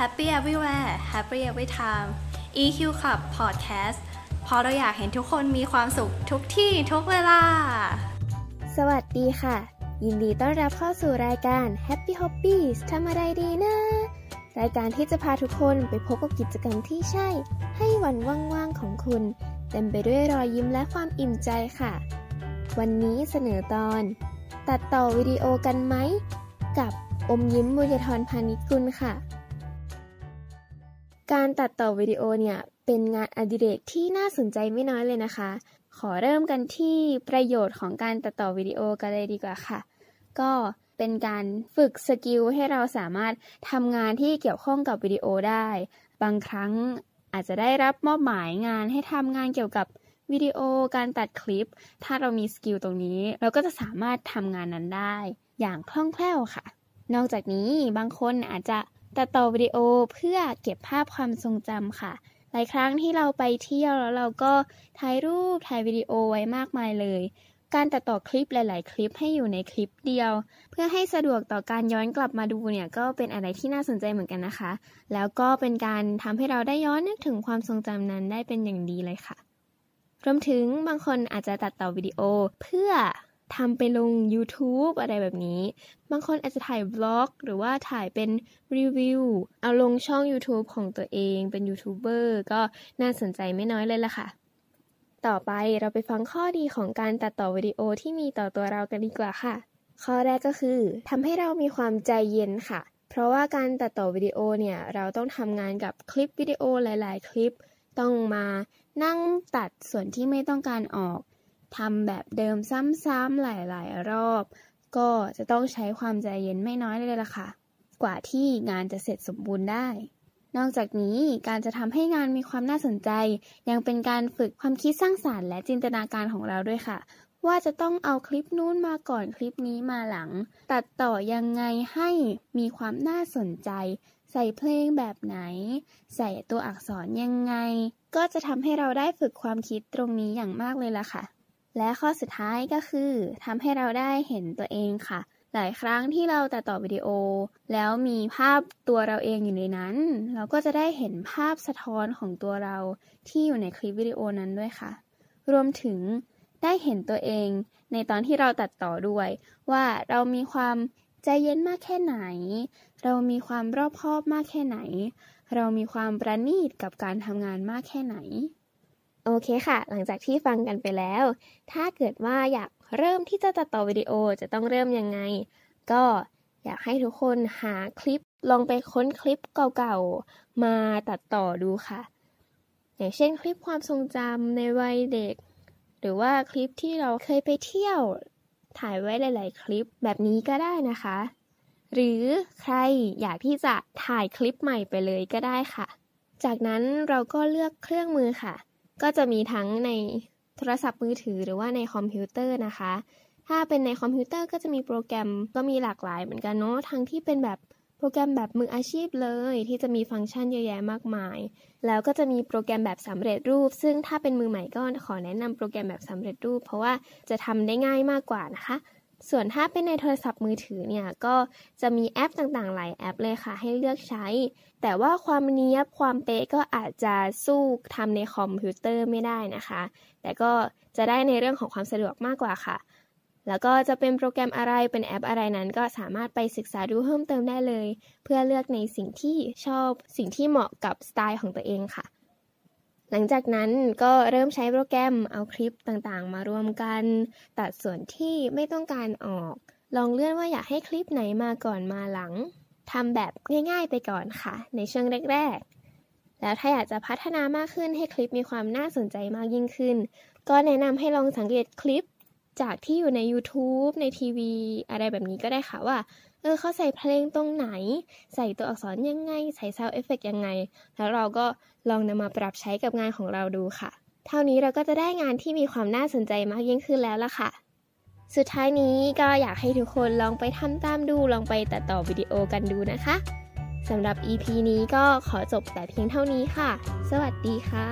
Happy Everywhere Happy Every Time EQ Club Podcast พอเราอยากเห็นทุกคนมีความสุขทุกที่ทุกเวลา สวัสดีค่ะ ยินดีต้อนรับเข้าสู่รายการ Happy Hobbies ทำอะไรดีนะ รายการที่จะพาทุกคนไปพบกับกิจกรรมที่ใช่ ให้วันว่างๆของคุณ เต็มไปด้วยรอยยิ้มและความอิ่มใจค่ะ วันนี้เสนอตอน ตัดต่อวิดีโอกันไหม กับอมยิ้มมุญทรพานิกุลค่ะการตัดต่อวิดีโอเนี่ยเป็นงานอดิเรกที่น่าสนใจไม่น้อยเลยนะคะ ขอเริ่มกันที่ประโยชน์ของการตัดต่อวิดีโอกันเลยดีกว่าค่ะ ก็เป็นการฝึกสกิลให้เราสามารถทำงานที่เกี่ยวข้องกับวิดีโอได้ บางครั้งอาจจะได้รับมอบหมายงานให้ทำงานเกี่ยวกับวิดีโอการตัดคลิป ถ้าเรามีสกิลตรงนี้ เราก็จะสามารถทำงานนั้นได้ อย่างคล่องแคล่วค่ะ นอกจากนี้บางคนอาจจะตัดต่อวิดีโอเพื่อเก็บภาพความทรงจำค่ะ หลายครั้งที่เราไปเที่ยวแล้วเราก็ถ่ายรูปถ่ายวิดีโอไว้มากมายเลย การตัดต่อคลิปหลาย ๆ คลิปให้อยู่ในคลิปเดียว เพื่อให้สะดวกต่อการย้อนกลับมาดูเนี่ยก็เป็นอะไรที่น่าสนใจเหมือนกันนะคะ แล้วก็เป็นการทำให้เราได้ย้อนนึกถึงความทรงจำนั้นได้เป็นอย่างดีเลยค่ะรวมถึงบางคนอาจจะตัดต่อวิดีโอเพื่อทำไปลง YouTube อะไรแบบนี้ บางคนอาจจะถ่ายบล็อกหรือว่าถ่ายเป็นรีวิว เอาลงช่อง YouTube ของตัวเองเป็นยูทูบเบอร์ก็น่าสนใจไม่น้อยเลยล่ะค่ะ ต่อไปเราไปฟังข้อดีของการตัดต่อวิดีโอที่มีต่อตัวเรากันดีกว่าค่ะ ข้อแรกก็คือทำให้เรามีความใจเย็นค่ะ เพราะว่าการตัดต่อวิดีโอเนี่ยเราต้องทำงานกับคลิป วิดีโอหลายๆ คลิป ต้องมานั่งตัดส่วนที่ไม่ต้องการออกทำแบบเดิมซ้ำๆหลาย ๆ รอบ ก็จะต้องใช้ความใจเย็นไม่น้อยเลยล่ะค่ะ กว่าที่งานจะเสร็จสมบูรณ์ได้ นอกจากนี้การจะทำให้งานมีความน่าสนใจ ยังเป็นการฝึกความคิดสร้างสารรค์และจินตนาการของเราด้วยค่ะ ว่าจะต้องเอาคลิปนู้นมาก่อนคลิปนี้มาหลัง ตัดต่อยังไงให้มีความน่าสนใจ ใส่เพลงแบบไหน ใส่ตัวอักษรยังไง ก็จะทำให้เราได้ฝึกความคิดตรงนี้อย่างมากเลยล่ะค่ะและข้อสุดท้ายก็คือทำให้เราได้เห็นตัวเองค่ะ หลายครั้งที่เราตัดต่อวิดีโอ แล้วมีภาพตัวเราเองอยู่ในนั้น เราก็จะได้เห็นภาพสะท้อนของตัวเราที่อยู่ในคลิปวิดีโอนั้นด้วยค่ะ รวมถึงได้เห็นตัวเองในตอนที่เราตัดต่อด้วย ว่าเรามีความใจเย็นมากแค่ไหน เรามีความรอบคอบมากแค่ไหน เรามีความประณีตกับการทำงานมากแค่ไหนโอเคค่ะ หลังจากที่ฟังกันไปแล้ว ถ้าเกิดว่าอยากเริ่มที่จะตัดต่อวิดีโอจะต้องเริ่มยังไง ก็อยากให้ทุกคนหาคลิป ลองไปค้นคลิปเก่าๆมาตัดต่อดูค่ะ อย่างเช่นคลิปความทรงจำในวัยเด็ก หรือว่าคลิปที่เราเคยไปเที่ยว ถ่ายไว้หลายๆคลิปแบบนี้ก็ได้นะคะ หรือใครอยากที่จะถ่ายคลิปใหม่ไปเลยก็ได้ค่ะ จากนั้นเราก็เลือกเครื่องมือค่ะก็จะมีทั้งในโทรศัพท์มือถือหรือว่าในคอมพิวเตอร์นะคะ ถ้าเป็นในคอมพิวเตอร์ก็จะมีโปรแกรมก็มีหลากหลายเหมือนกันเนาะ ทั้งที่เป็นแบบโปรแกรมแบบมืออาชีพเลย ที่จะมีฟังก์ชันเยอะแยะมากมาย แล้วก็จะมีโปรแกรมแบบสำเร็จรูป ซึ่งถ้าเป็นมือใหม่ก็ขอแนะนำโปรแกรมแบบสำเร็จรูป เพราะว่าจะทำได้ง่ายมากกว่านะคะส่วนถ้าเป็นในโทรศัพท์มือถือเนี่ยก็จะมีแอปต่างๆ หลายแอปเลยค่ะ ให้เลือกใช้ แต่ว่าความเนี้ยบความเป๊ะก็อาจจะสู้ทำในคอมพิวเตอร์ไม่ได้นะคะ แต่ก็จะได้ในเรื่องของความสะดวกมากกว่าค่ะ แล้วก็จะเป็นโปรแกรมอะไรเป็นแอปอะไรนั้น ก็สามารถไปศึกษาดูเพิ่มเติมได้เลยเพื่อเลือกในสิ่งที่ชอบสิ่งที่เหมาะกับสไตล์ของตัวเองค่ะหลังจากนั้นก็เริ่มใช้โปรแกรมเอาคลิปต่างๆ มารวมกันตัดส่วนที่ไม่ต้องการออก ลองเลื่อนว่าอยากให้คลิปไหนมาก่อนมาหลังทำแบบง่าย ๆ ไปก่อนค่ะ ในช่วงแรก ๆ แล้วถ้าอยากจะพัฒนามากขึ้นให้คลิปมีความน่าสนใจมากยิ่งขึ้น ก็แนะนำให้ลองสังเกตคลิปจากที่อยู่ใน YouTube ในทีวี อะไรแบบนี้ก็ได้ค่ะว่า เออเขาใส่เพลงตรงไหน ใส่ตัวอักษรยังไง ใส่ซาวเอฟเฟกยังไง แล้วเราก็ลองนำมาปรับใช้กับงานของเราดูค่ะ เท่านี้เราก็จะได้งานที่มีความน่าสนใจมากยิ่งขึ้นแล้วล่ะค่ะ สุดท้ายนี้ก็อยากให้ทุกคนลองไปทำตามดูลองไปตัดต่อวิดีโอกันดูนะคะสำหรับ EP นี้ก็ขอจบแต่เพียงเท่านี้ค่ะ สวัสดีค่ะ